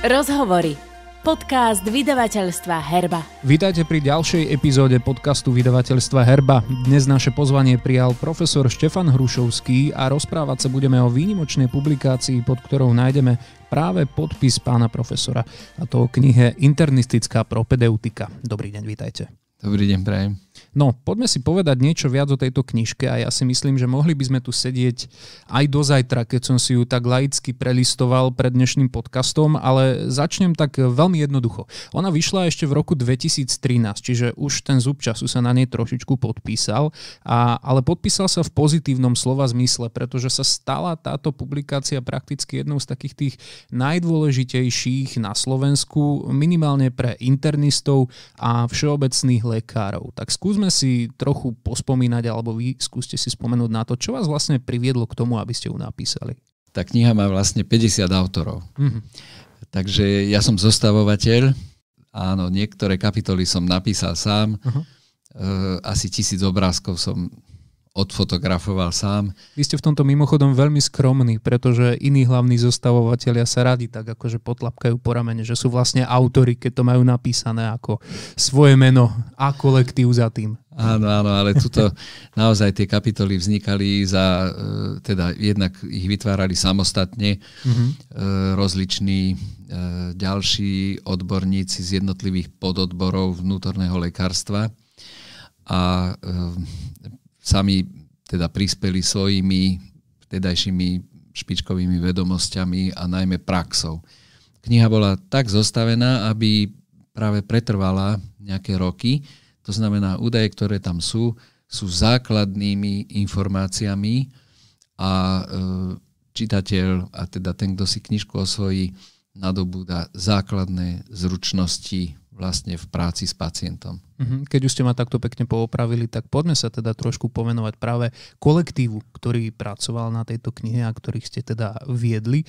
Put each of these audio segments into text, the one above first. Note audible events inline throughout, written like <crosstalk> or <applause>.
Rozhovory podcast vydavateľstva Herba. Vítajte pri ďalšej epizóde podcastu vydavateľstva Herba. Dnes naše pozvanie prijal profesor Štefan Hrušovský a rozprávať sa budeme o výnimočnej publikácii, pod ktorou nájdeme práve podpis pána profesora, a to o knihe Internistická propedeutika. Dobrý deň, vítajte. Dobrý deň, prajem. No, poďme si povedať niečo viac o tejto knižke a ja si myslím, že mohli by sme tu sedieť aj do zajtra, keď som si ju tak laicky prelistoval pred dnešným podcastom, ale začnem tak veľmi jednoducho. Ona vyšla ešte v roku 2013, čiže už ten zub času sa na nej trošičku podpísal, a, ale podpísal sa v pozitívnom slova zmysle, pretože sa stala táto publikácia prakticky jednou z takých tých najdôležitejších na Slovensku, minimálne pre internistov a všeobecných lekárov. Tak skúsme skúsme si trochu pospomínať, alebo vy skúste si spomenúť na to, čo vás vlastne priviedlo k tomu, aby ste ju napísali. Tá kniha má vlastne 50 autorov. Mm-hmm. Takže ja som zostavovateľ. Áno, niektoré kapitoly som napísal sám. Uh-huh. E, asi tisíc obrázkov som odfotografoval sám. Vy ste v tomto mimochodom veľmi skromní, pretože iní hlavní zostavovateľia sa radi tak akože potlapkajú po ramene, že sú vlastne autory, keď to majú napísané ako svoje meno a kolektív za tým. Áno, áno, ale tuto <laughs> naozaj tie kapitoly vznikali za, e, teda jednak ich vytvárali samostatne mm-hmm. rozliční e, ďalší odborníci z jednotlivých pododborov vnútorného lekárstva a sami teda prispeli svojimi vtedajšími špičkovými vedomosťami a najmä praxou. Kniha bola tak zostavená, aby práve pretrvala nejaké roky. To znamená, údaje, ktoré tam sú, sú základnými informáciami a e, čitateľ, a teda ten, kto si knižku osvojí, nadobúda základné zručnosti vlastne v práci s pacientom. Mhm. Keď už ste ma takto pekne poopravili, tak poďme sa teda trošku pomenovať práve kolektívu, ktorý pracoval na tejto knihe a ktorých ste teda viedli. E,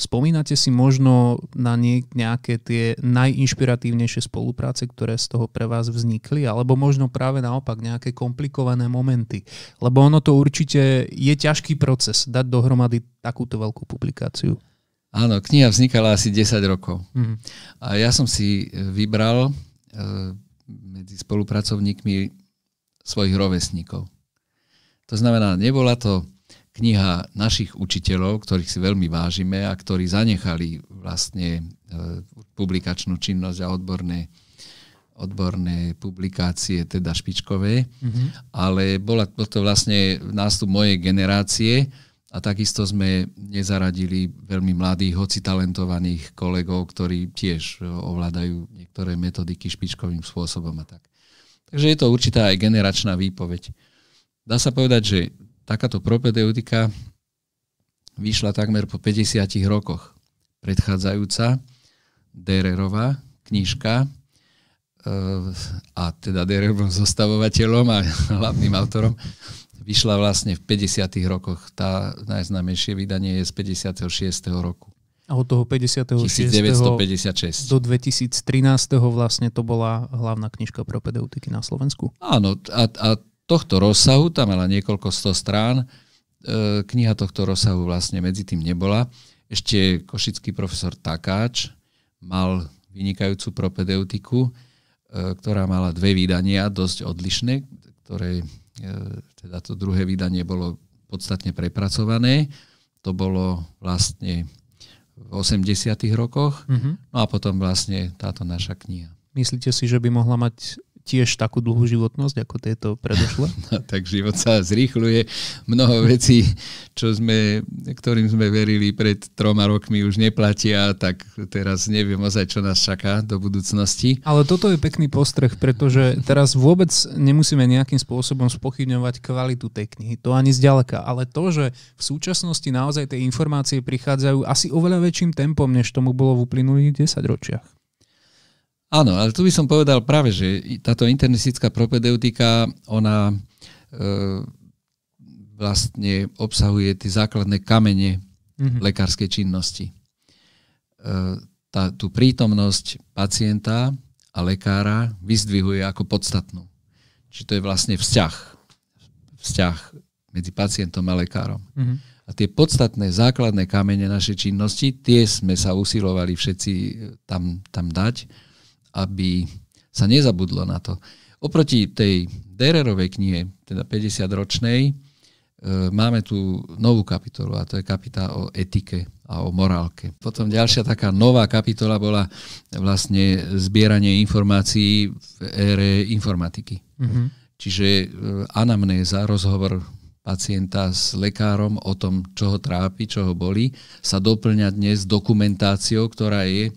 spomínate si možno na nejaké tie najinšpiratívnejšie spolupráce, ktoré z toho pre vás vznikli, alebo možno práve naopak nejaké komplikované momenty. Lebo ono to určite je ťažký proces dať dohromady takúto veľkú publikáciu. Áno, kniha vznikala asi 10 rokov. Mm-hmm. A ja som si e, vybral e, medzi spolupracovníkmi svojich rovesníkov. To znamená, nebola to kniha našich učiteľov, ktorých si veľmi vážime a ktorí zanechali vlastne e, publikačnú činnosť a odborné, odborné publikácie, teda špičkové, mm-hmm. ale bola to vlastne nástup mojej generácie, a takisto sme nezaradili veľmi mladých, hoci talentovaných kolegov, ktorí tiež e, ovládajú niektoré metodiky špičkovým spôsobom a tak. Takže je to určitá aj generačná výpoveď. Dá sa povedať, že takáto propedeutika vyšla takmer po 50 rokoch. Predchádzajúca Dererová knižka e, a teda Dererov zostavovateľom a <laughs> hlavným autorom vyšla vlastne v 50. rokoch. Tá najznámejšie vydanie je z 56. roku. A od toho 56. 1956. do 2013. vlastne to bola hlavná knižka propedeutiky na Slovensku. Áno, a, a tohto rozsahu, tam mala niekoľko sto strán, e, kniha tohto rozsahu vlastne medzi tým nebola. Ešte košický profesor Takáč mal vynikajúcu propedeutiku, e, ktorá mala dve vydania, dosť odlišné, ktoré E, teda to druhé vydanie bolo podstatne prepracované. To bolo vlastne v 80. rokoch. Mm-hmm. No a potom vlastne táto naša kniha. Myslíte si, že by mohla mať tiež takú dlhú životnosť ako tieto predošle? <laughs> No, tak život sa zrýchluje. Mnoho vecí, čo sme, ktorým sme verili pred troma rokmi, už neplatia, tak teraz neviem ozaj, čo nás čaká do budúcnosti. Ale toto je pekný postreh, pretože teraz vôbec nemusíme nejakým spôsobom spochybňovať kvalitu tej knihy. To ani zďaleka. Ale to, že v súčasnosti naozaj tie informácie prichádzajú asi oveľa väčším tempom, než tomu bolo v uplynulých 10 ročiach. Áno, ale tu by som povedal práve, že táto internistická propedeutika, ona e, vlastne obsahuje tie základné kamene mm-hmm. lekárskej činnosti. E, tá, tú prítomnosť pacienta a lekára vyzdvihuje ako podstatnú. Čiže to je vlastne vzťah. Vzťah medzi pacientom a lekárom. Mm-hmm. A tie podstatné základné kamene našej činnosti, tie sme sa usilovali všetci tam, tam dať aby sa nezabudlo na to. Oproti tej Dererovej knihe, teda 50-ročnej, e, máme tu novú kapitolu a to je kapita o etike a o morálke. Potom ďalšia taká nová kapitola bola vlastne zbieranie informácií v ére informatiky. Mm-hmm. Čiže e, anamnéza, rozhovor pacienta s lekárom o tom, čo ho trápi, čo ho boli, sa doplňa dnes dokumentáciou, ktorá je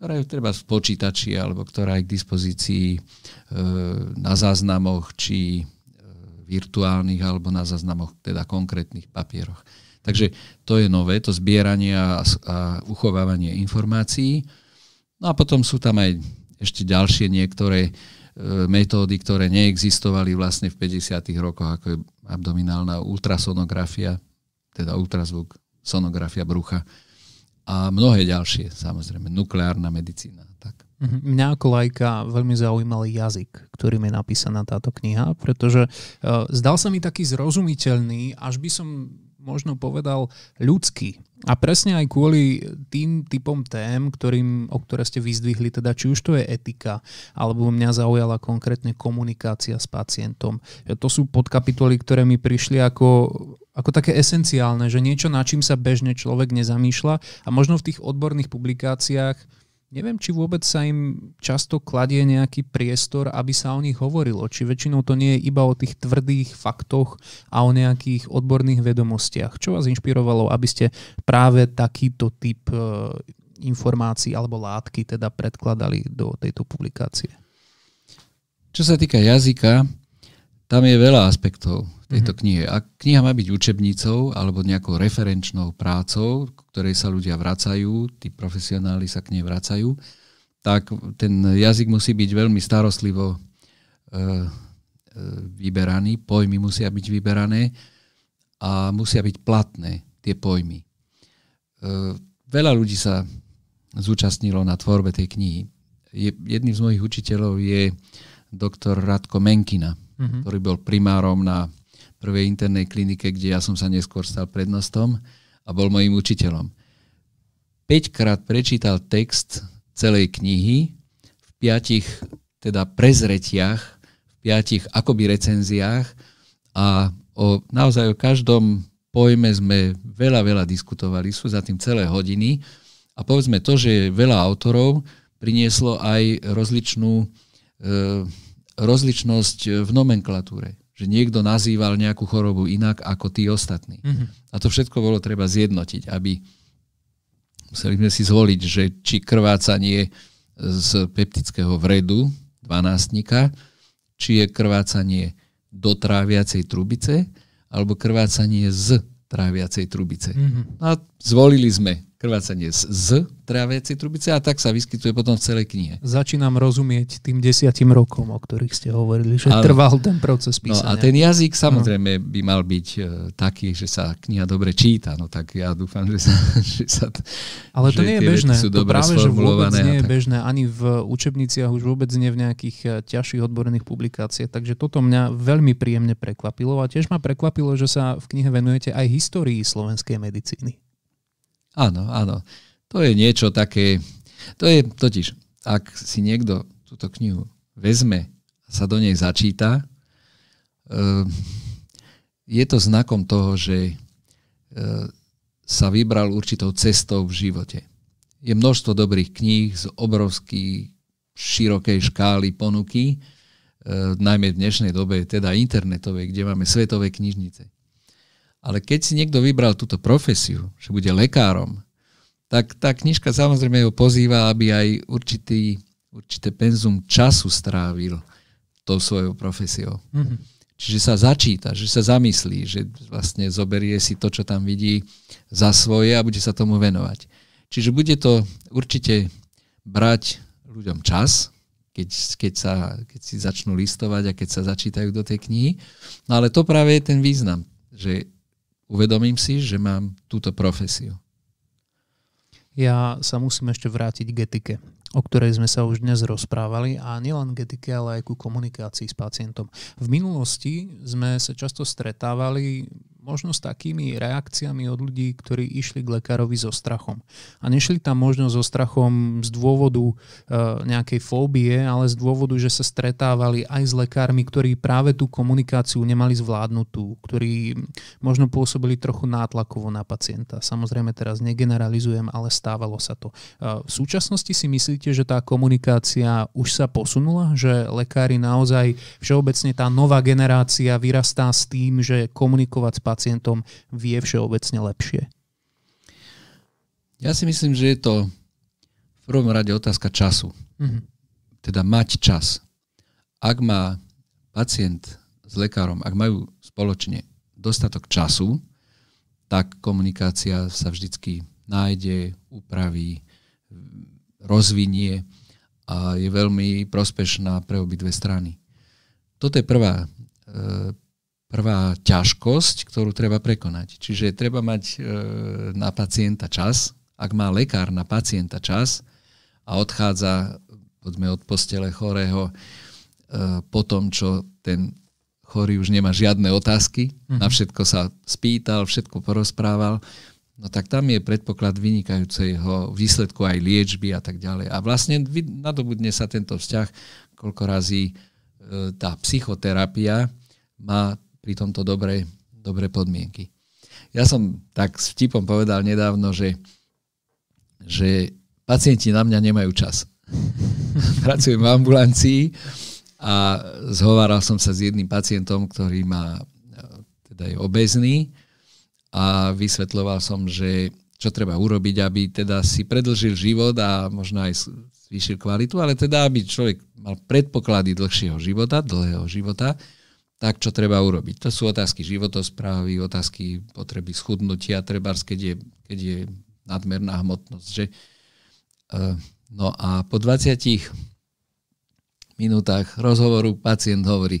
ktorá je treba v počítači alebo ktorá je k dispozícii e, na záznamoch, či e, virtuálnych alebo na záznamoch, teda konkrétnych papieroch. Takže to je nové, to zbieranie a, a uchovávanie informácií. No a potom sú tam aj ešte ďalšie niektoré e, metódy, ktoré neexistovali vlastne v 50. rokoch, ako je abdominálna ultrasonografia, teda ultrazvuk, sonografia brucha, a mnohé ďalšie, samozrejme, nukleárna medicína. Tak. Mhm. Mňa ako lajka veľmi zaujímal jazyk, ktorým je napísaná táto kniha, pretože uh, zdal sa mi taký zrozumiteľný, až by som možno povedal ľudský. A presne aj kvôli tým typom tém, ktorým, o ktoré ste vyzdvihli, teda či už to je etika, alebo mňa zaujala konkrétne komunikácia s pacientom. E, to sú podkapitoly, ktoré mi prišli ako ako také esenciálne, že niečo, na čím sa bežne človek nezamýšľa a možno v tých odborných publikáciách Neviem, či vôbec sa im často kladie nejaký priestor, aby sa o nich hovorilo. Či väčšinou to nie je iba o tých tvrdých faktoch a o nejakých odborných vedomostiach. Čo vás inšpirovalo, aby ste práve takýto typ e, informácií alebo látky teda predkladali do tejto publikácie? Čo sa týka jazyka, tam je veľa aspektov tejto mm-hmm. knihe. A kniha má byť učebnicou alebo nejakou referenčnou prácou, k ktorej sa ľudia vracajú, tí profesionáli sa k nej vracajú, tak ten jazyk musí byť veľmi starostlivo e, e, vyberaný, pojmy musia byť vyberané a musia byť platné tie pojmy. E, veľa ľudí sa zúčastnilo na tvorbe tej knihy. Je, jedným z mojich učiteľov je doktor Radko Menkina, uh-huh. ktorý bol primárom na prvej internej klinike, kde ja som sa neskôr stal prednostom a bol mojim učiteľom. 5 krát prečítal text celej knihy v piatich teda prezretiach, v piatich akoby recenziách a o, naozaj o každom pojme sme veľa, veľa diskutovali, sú za tým celé hodiny a povedzme to, že veľa autorov prinieslo aj rozličnú e, rozličnosť v nomenklatúre že niekto nazýval nejakú chorobu inak ako tí ostatní. Mm-hmm. A to všetko bolo treba zjednotiť, aby museli sme si zvoliť, že či krvácanie z peptického vredu dvanástnika, či je krvácanie do tráviacej trubice, alebo krvácanie z tráviacej trubice. Mm-hmm. A zvolili sme krvácanie z, z tráviacej trubice a tak sa vyskytuje potom v celej knihe. Začínam rozumieť tým desiatim rokom, o ktorých ste hovorili, že Ale, trval ten proces písania. No a ten jazyk samozrejme no. by mal byť uh, taký, že sa kniha dobre číta, no tak ja dúfam, že sa... <laughs> Že sa Ale to nie je bežné, sú to práve, že vôbec nie je tak. bežné, ani v učebniciach už vôbec nie v nejakých e, ťažších odborných publikáciách, takže toto mňa veľmi príjemne prekvapilo a tiež ma prekvapilo, že sa v knihe venujete aj histórii slovenskej medicíny. Áno, áno. To je niečo také... To je totiž, ak si niekto túto knihu vezme a sa do nej začíta, ehm, je to znakom toho, že e, sa vybral určitou cestou v živote. Je množstvo dobrých kníh z obrovský širokej škály ponuky, e, najmä v dnešnej dobe, teda internetovej, kde máme svetové knižnice. Ale keď si niekto vybral túto profesiu, že bude lekárom, tak tá knižka samozrejme ho pozýva, aby aj určitý, určité penzum času strávil tou svojou profesiou. Mm-hmm. Čiže sa začíta, že sa zamyslí, že vlastne zoberie si to, čo tam vidí za svoje a bude sa tomu venovať. Čiže bude to určite brať ľuďom čas, keď, keď, sa, keď si začnú listovať a keď sa začítajú do tej knihy. No ale to práve je ten význam, že uvedomím si, že mám túto profesiu. Ja sa musím ešte vrátiť k etike, o ktorej sme sa už dnes rozprávali a nielen k etike, ale aj ku komunikácii s pacientom. V minulosti sme sa často stretávali možno s takými reakciami od ľudí, ktorí išli k lekárovi so strachom. A nešli tam možno so strachom z dôvodu e, nejakej fóbie, ale z dôvodu, že sa stretávali aj s lekármi, ktorí práve tú komunikáciu nemali zvládnutú, ktorí možno pôsobili trochu nátlakovo na pacienta. Samozrejme teraz negeneralizujem, ale stávalo sa to. E, v súčasnosti si myslíte, že tá komunikácia už sa posunula, že lekári naozaj všeobecne tá nová generácia vyrastá s tým, že komunikovať s pacientom pacientom vie všeobecne lepšie? Ja si myslím, že je to v prvom rade otázka času. Mm-hmm. Teda mať čas. Ak má pacient s lekárom, ak majú spoločne dostatok času, tak komunikácia sa vždycky nájde, upraví, rozvinie a je veľmi prospešná pre obidve strany. Toto je prvá, e, prvá ťažkosť, ktorú treba prekonať. Čiže treba mať e, na pacienta čas. Ak má lekár na pacienta čas a odchádza poďme od postele chorého e, po tom, čo ten chorý už nemá žiadne otázky, mhm. na všetko sa spýtal, všetko porozprával, no tak tam je predpoklad vynikajúceho výsledku aj liečby a tak ďalej. A vlastne nadobudne sa tento vzťah, koľko razí e, tá psychoterapia má pri tomto dobré, dobre podmienky. Ja som tak s vtipom povedal nedávno, že, že pacienti na mňa nemajú čas. <laughs> Pracujem v ambulancii a zhováral som sa s jedným pacientom, ktorý má, teda je obezný a vysvetloval som, že čo treba urobiť, aby teda si predlžil život a možno aj zvýšil kvalitu, ale teda aby človek mal predpoklady dlhšieho života, dlhého života, tak čo treba urobiť. To sú otázky životosprávy, otázky potreby schudnutia, treba, keď je, keď je nadmerná hmotnosť. Že, e, no a po 20 minútach rozhovoru pacient hovorí,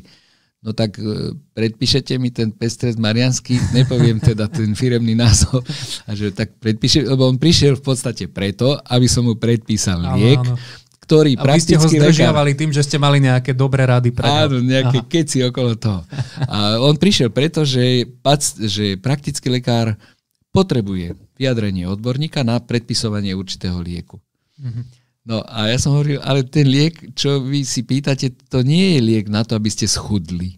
no tak e, predpíšete mi ten pestres marianský, <laughs> nepoviem teda ten firemný názov, a že tak predpíše, lebo on prišiel v podstate preto, aby som mu predpísal liek, áno, áno ktorý a prakticky... ste ho zdržiavali lekár, tým, že ste mali nejaké dobré rady pre Áno, nejaké Aha. keci okolo toho. A on prišiel preto, že, že praktický lekár potrebuje vyjadrenie odborníka na predpisovanie určitého lieku. Mhm. No a ja som hovoril, ale ten liek, čo vy si pýtate, to nie je liek na to, aby ste schudli.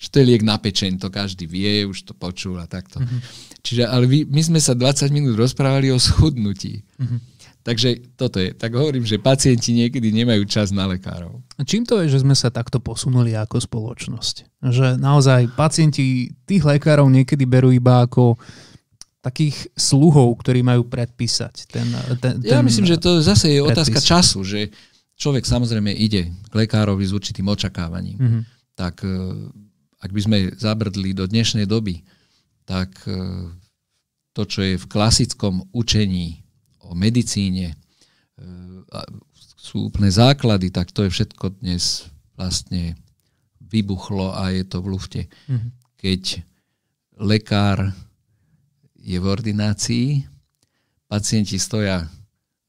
Že to je liek na pečeň, to každý vie, už to počul a takto. Mm-hmm. Čiže, ale vy, my sme sa 20 minút rozprávali o schudnutí. Mm-hmm. Takže toto je. Tak hovorím, že pacienti niekedy nemajú čas na lekárov. A čím to je, že sme sa takto posunuli ako spoločnosť? Že naozaj pacienti tých lekárov niekedy berú iba ako takých sluhov, ktorí majú predpísať. Ten, ten, ten ja myslím, že to zase je predpísať. otázka času, že človek samozrejme ide k lekárovi s určitým očakávaním. Mm-hmm. Tak e, ak by sme zabrdli do dnešnej doby, tak e, to, čo je v klasickom učení o medicíne, e, sú úplne základy, tak to je všetko dnes vlastne vybuchlo a je to v lufte. Mm-hmm. Keď lekár je v ordinácii, pacienti stoja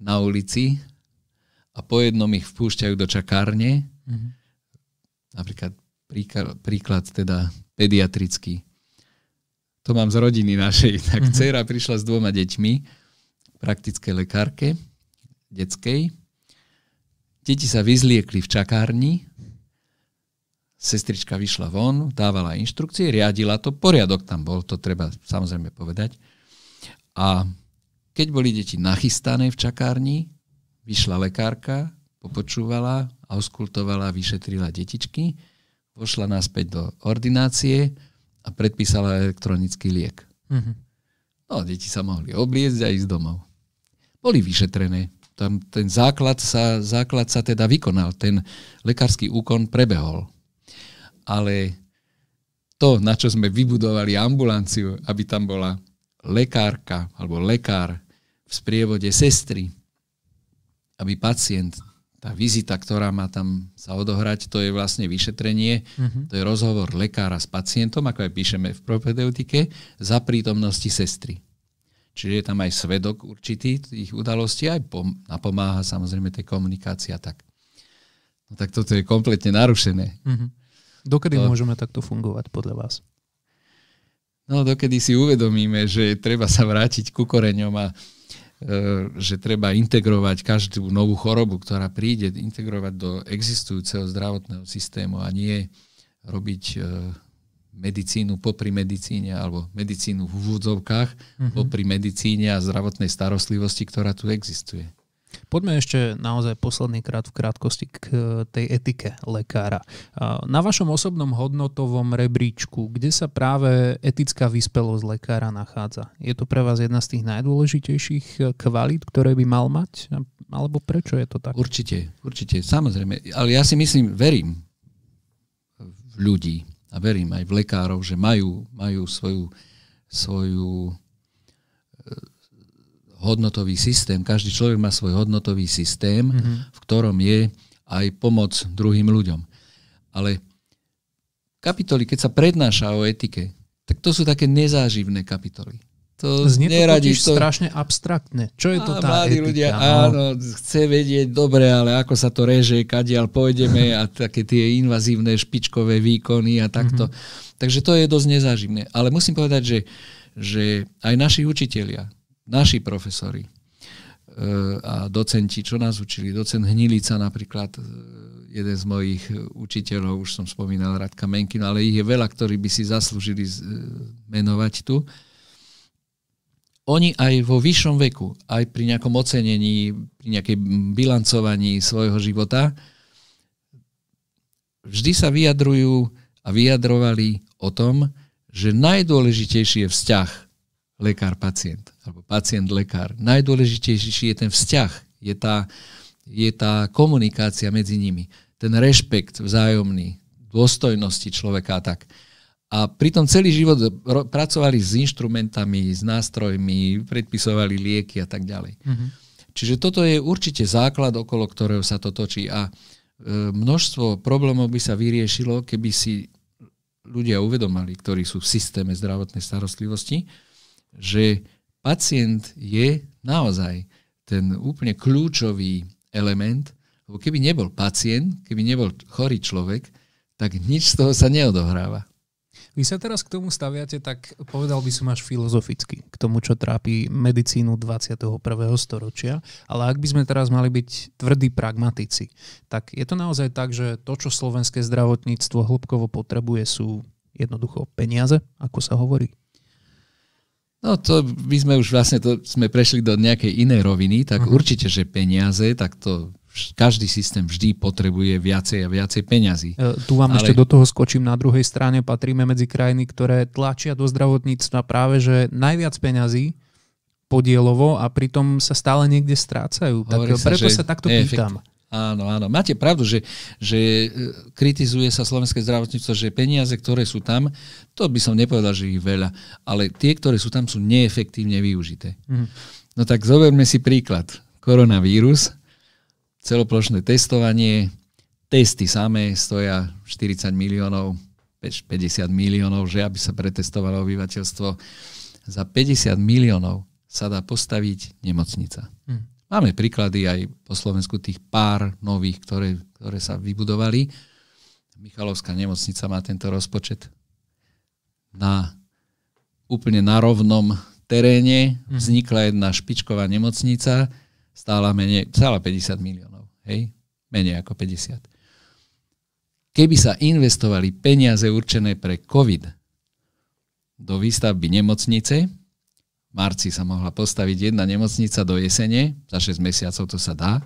na ulici a po jednom ich vpúšťajú do čakárne. Mm-hmm. Napríklad príklad, príklad teda pediatrický. To mám z rodiny našej. Tak mm-hmm. dcera prišla s dvoma deťmi praktickej lekárke detskej. Deti sa vyzliekli v čakárni, sestrička vyšla von, dávala inštrukcie, riadila to, poriadok tam bol, to treba samozrejme povedať. A keď boli deti nachystané v čakárni, vyšla lekárka, popočúvala, auskultovala, vyšetrila detičky, pošla náspäť do ordinácie a predpísala elektronický liek. Mm-hmm. No, deti sa mohli obliecť a ísť domov boli vyšetrené. Tam ten základ sa, základ sa teda vykonal, ten lekársky úkon prebehol. Ale to, na čo sme vybudovali ambulanciu, aby tam bola lekárka alebo lekár v sprievode sestry, aby pacient, tá vizita, ktorá má tam sa odohrať, to je vlastne vyšetrenie, uh-huh. to je rozhovor lekára s pacientom, ako aj píšeme v propedeutike, za prítomnosti sestry. Čiže je tam aj svedok určitý tých udalostí, aj pom- napomáha samozrejme tej komunikácia. tak. No tak toto je kompletne narušené. Mm-hmm. Dokedy to... môžeme takto fungovať podľa vás? No dokedy si uvedomíme, že treba sa vrátiť ku koreňom a e, že treba integrovať každú novú chorobu, ktorá príde, integrovať do existujúceho zdravotného systému a nie robiť e, medicínu popri medicíne alebo medicínu v úvodzovkách uh-huh. popri medicíne a zdravotnej starostlivosti, ktorá tu existuje. Poďme ešte naozaj posledný krát v krátkosti k eh, tej etike lekára. Eh, na vašom osobnom hodnotovom rebríčku, kde sa práve etická vyspelosť lekára nachádza? Je to pre vás jedna z tých najdôležitejších eh, kvalít, ktoré by mal mať? Alebo prečo je to tak? Určite, určite, samozrejme. Ale ja si myslím, verím v ľudí, a verím aj v lekárov, že majú, majú svoju, svoju e, hodnotový systém. Každý človek má svoj hodnotový systém, mm-hmm. v ktorom je aj pomoc druhým ľuďom. Ale kapitoly, keď sa prednáša o etike, tak to sú také nezáživné kapitoly. To Znie to neradi, to... strašne abstraktne. Čo je to a, tá mladí etika? ľudia, no? áno, chce vedieť, dobre, ale ako sa to reže, kadiaľ pôjdeme a také tie invazívne špičkové výkony a takto. Mm-hmm. Takže to je dosť nezáživné. Ale musím povedať, že, že aj naši učitelia, naši profesori eh, a docenti, čo nás učili, docent Hnilica napríklad, eh, jeden z mojich učiteľov, už som spomínal Radka Menkina, ale ich je veľa, ktorí by si zaslúžili eh, menovať tu, oni aj vo vyššom veku, aj pri nejakom ocenení, pri nejakej bilancovaní svojho života, vždy sa vyjadrujú a vyjadrovali o tom, že najdôležitejší je vzťah lekár-pacient, alebo pacient-lekár. Najdôležitejší je ten vzťah, je tá, je tá komunikácia medzi nimi, ten rešpekt vzájomný, dôstojnosti človeka a tak. A pritom celý život pracovali s inštrumentami, s nástrojmi, predpisovali lieky a tak ďalej. Mm-hmm. Čiže toto je určite základ, okolo ktorého sa to točí. A e, množstvo problémov by sa vyriešilo, keby si ľudia uvedomali, ktorí sú v systéme zdravotnej starostlivosti, že pacient je naozaj ten úplne kľúčový element, lebo keby nebol pacient, keby nebol chorý človek, tak nič z toho sa neodohráva. Vy sa teraz k tomu staviate, tak povedal by som až filozoficky, k tomu, čo trápi medicínu 21. storočia. Ale ak by sme teraz mali byť tvrdí pragmatici, tak je to naozaj tak, že to, čo slovenské zdravotníctvo hĺbkovo potrebuje, sú jednoducho peniaze, ako sa hovorí? No to my sme už vlastne to sme prešli do nejakej inej roviny, tak uh-huh. určite, že peniaze, tak to každý systém vždy potrebuje viacej a viacej peňazí. E, tu vám Ale... ešte do toho skočím. Na druhej strane patríme medzi krajiny, ktoré tlačia do zdravotníctva práve, že najviac peňazí podielovo a pritom sa stále niekde strácajú. tak sa, preto sa takto pýtam. Áno, áno. Máte pravdu, že, že e, kritizuje sa slovenské zdravotníctvo, že peniaze, ktoré sú tam, to by som nepovedal, že ich veľa, ale tie, ktoré sú tam, sú neefektívne využité. Mm. No tak zoberme si príklad. Koronavírus, celoplošné testovanie, testy samé stoja 40 miliónov, 50 miliónov, že aby sa pretestovalo obyvateľstvo. Za 50 miliónov sa dá postaviť nemocnica. Mm Máme príklady aj po Slovensku tých pár nových, ktoré, ktoré sa vybudovali. Michalovská nemocnica má tento rozpočet na úplne na rovnom teréne. Mhm. Vznikla jedna špičková nemocnica, stála, menej, stála 50 miliónov. Hej? Menej ako 50. Keby sa investovali peniaze určené pre COVID do výstavby nemocnice, marci sa mohla postaviť jedna nemocnica do jesene, za 6 mesiacov to sa dá,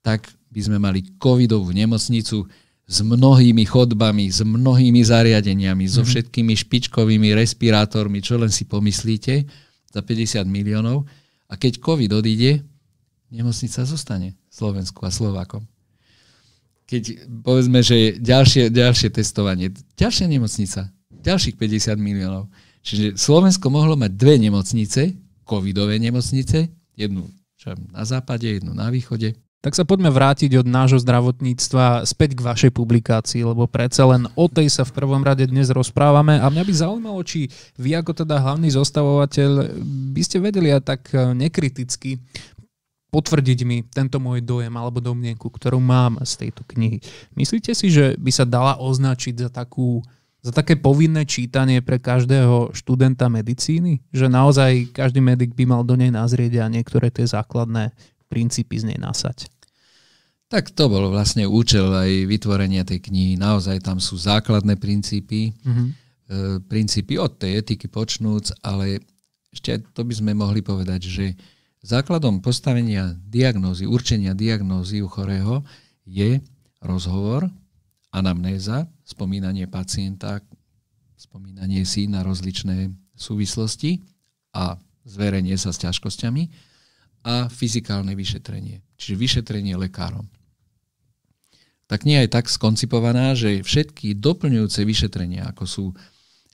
tak by sme mali covidovú nemocnicu s mnohými chodbami, s mnohými zariadeniami, so mhm. všetkými špičkovými respirátormi, čo len si pomyslíte, za 50 miliónov. A keď COVID odíde, nemocnica zostane Slovensku a Slovákom. Keď povedzme, že ďalšie, ďalšie testovanie, ďalšia nemocnica, ďalších 50 miliónov Čiže Slovensko mohlo mať dve nemocnice, covidové nemocnice, jednu na západe, jednu na východe. Tak sa poďme vrátiť od nášho zdravotníctva späť k vašej publikácii, lebo predsa len o tej sa v prvom rade dnes rozprávame a mňa by zaujímalo, či vy ako teda hlavný zostavovateľ by ste vedeli aj tak e, nekriticky potvrdiť mi tento môj dojem alebo domnienku, ktorú mám z tejto knihy. Myslíte si, že by sa dala označiť za takú za také povinné čítanie pre každého študenta medicíny, že naozaj každý medic by mal do nej nazrieť a niektoré tie základné princípy z nej nasať. Tak to bol vlastne účel aj vytvorenia tej knihy. Naozaj tam sú základné princípy, mm-hmm. e, princípy od tej etiky počnúc, ale ešte aj to by sme mohli povedať, že základom postavenia diagnózy, určenia diagnózy u chorého je rozhovor, anamnéza, spomínanie pacienta, spomínanie si na rozličné súvislosti a zverenie sa s ťažkosťami a fyzikálne vyšetrenie, čiže vyšetrenie lekárom. Tak nie je tak skoncipovaná, že všetky doplňujúce vyšetrenia, ako sú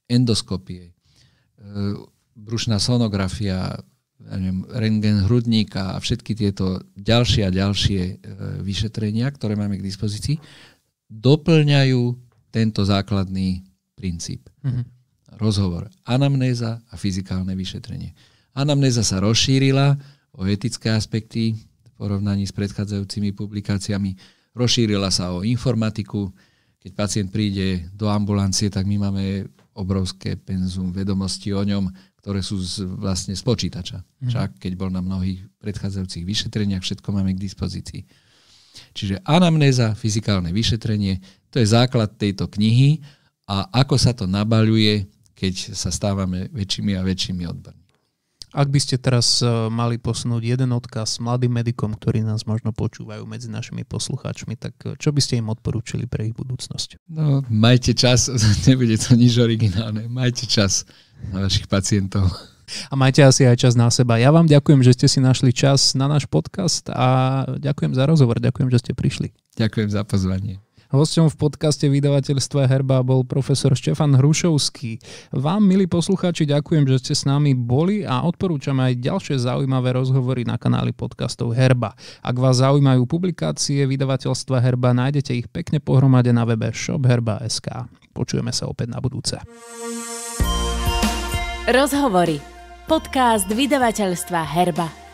endoskopie, e, brušná sonografia, rengen hrudníka a všetky tieto ďalšie a ďalšie e, vyšetrenia, ktoré máme k dispozícii, doplňajú tento základný princíp. Mm-hmm. Rozhovor anamnéza a fyzikálne vyšetrenie. Anamnéza sa rozšírila o etické aspekty v porovnaní s predchádzajúcimi publikáciami. Rozšírila sa o informatiku. Keď pacient príde do ambulancie, tak my máme obrovské penzum vedomostí o ňom, ktoré sú z, vlastne z počítača. Mm-hmm. Však keď bol na mnohých predchádzajúcich vyšetreniach, všetko máme k dispozícii Čiže anamnéza, fyzikálne vyšetrenie, to je základ tejto knihy a ako sa to nabaľuje, keď sa stávame väčšími a väčšími odborníkmi. Ak by ste teraz e, mali posunúť jeden odkaz mladým medikom, ktorí nás možno počúvajú medzi našimi poslucháčmi, tak e, čo by ste im odporúčili pre ich budúcnosť? No, majte čas, <laughs> nebude to nič originálne, majte čas na vašich pacientov a majte asi aj čas na seba. Ja vám ďakujem, že ste si našli čas na náš podcast a ďakujem za rozhovor, ďakujem, že ste prišli. Ďakujem za pozvanie. Hosťom v podcaste vydavateľstva Herba bol profesor Štefan Hrušovský. Vám, milí poslucháči, ďakujem, že ste s nami boli a odporúčam aj ďalšie zaujímavé rozhovory na kanáli podcastov Herba. Ak vás zaujímajú publikácie vydavateľstva Herba, nájdete ich pekne pohromade na webe shopherba.sk. Počujeme sa opäť na budúce. Rozhovory podcast vydavateľstva Herba.